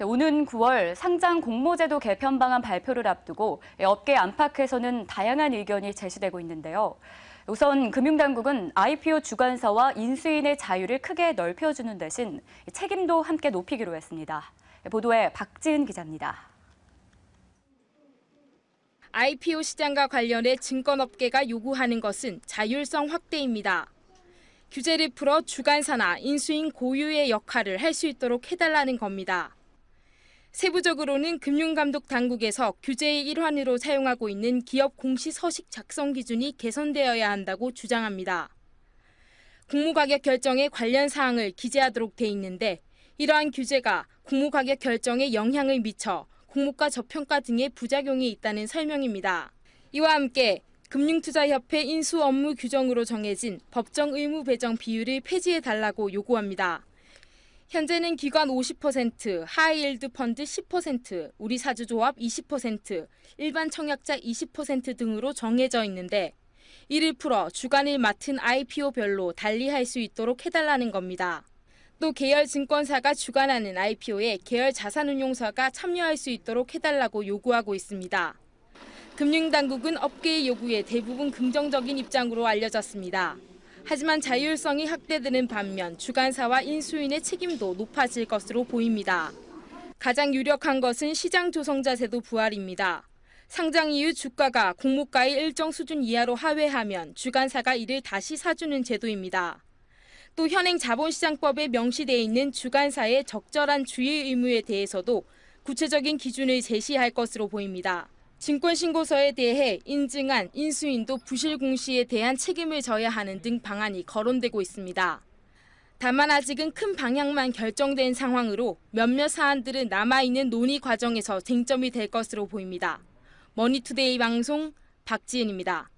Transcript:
네, 오는 9월 상장 공모제도 개편 방안 발표를 앞두고 업계 안팎에서는 다양한 의견이 제시되고 있는데요. 우선 금융당국은 IPO 주관사와 인수인의 자유를 크게 넓혀주는 대신 책임도 함께 높이기로 했습니다. 보도에 박지은 기자입니다. IPO 시장과 관련해 증권업계가 요구하는 것은 자율성 확대입니다. 규제를 풀어 주관사나 인수인 고유의 역할을 할 수 있도록 해달라는 겁니다. 세부적으로는 금융감독 당국에서 규제의 일환으로 사용하고 있는 기업 공시 서식 작성 기준이 개선되어야 한다고 주장합니다. 공모가격 결정에 관련 사항을 기재하도록 돼 있는데 이러한 규제가 공모가격 결정에 영향을 미쳐 공모가 저평가 등의 부작용이 있다는 설명입니다. 이와 함께 금융투자협회 인수 업무 규정으로 정해진 법정 의무 배정 비율을 폐지해 달라고 요구합니다. 현재는 기관 50%, 하이일드 펀드 10%, 우리 사주 조합 20%, 일반 청약자 20% 등으로 정해져 있는데 이를 풀어 주간을 맡은 IPO별로 달리할 수 있도록 해달라는 겁니다. 또 계열 증권사가 주관하는 IPO에 계열 자산운용사가 참여할 수 있도록 해달라고 요구하고 있습니다. 금융당국은 업계의 요구에 대부분 긍정적인 입장으로 알려졌습니다. 하지만 자율성이 확대되는 반면 주간사와 인수인의 책임도 높아질 것으로 보입니다. 가장 유력한 것은 시장 조성자 제도 부활입니다. 상장 이후 주가가 공모가의 일정 수준 이하로 하회하면 주간사가 이를 다시 사주는 제도입니다. 또 현행 자본시장법에 명시되어 있는 주간사의 적절한 주의 의무에 대해서도 구체적인 기준을 제시할 것으로 보입니다. 증권신고서에 대해 인증한 인수인도 부실 공시에 대한 책임을 져야 하는 등 방안이 거론되고 있습니다. 다만 아직은 큰 방향만 결정된 상황으로 몇몇 사안들은 남아있는 논의 과정에서 쟁점이 될 것으로 보입니다. 머니투데이 방송 박지은입니다.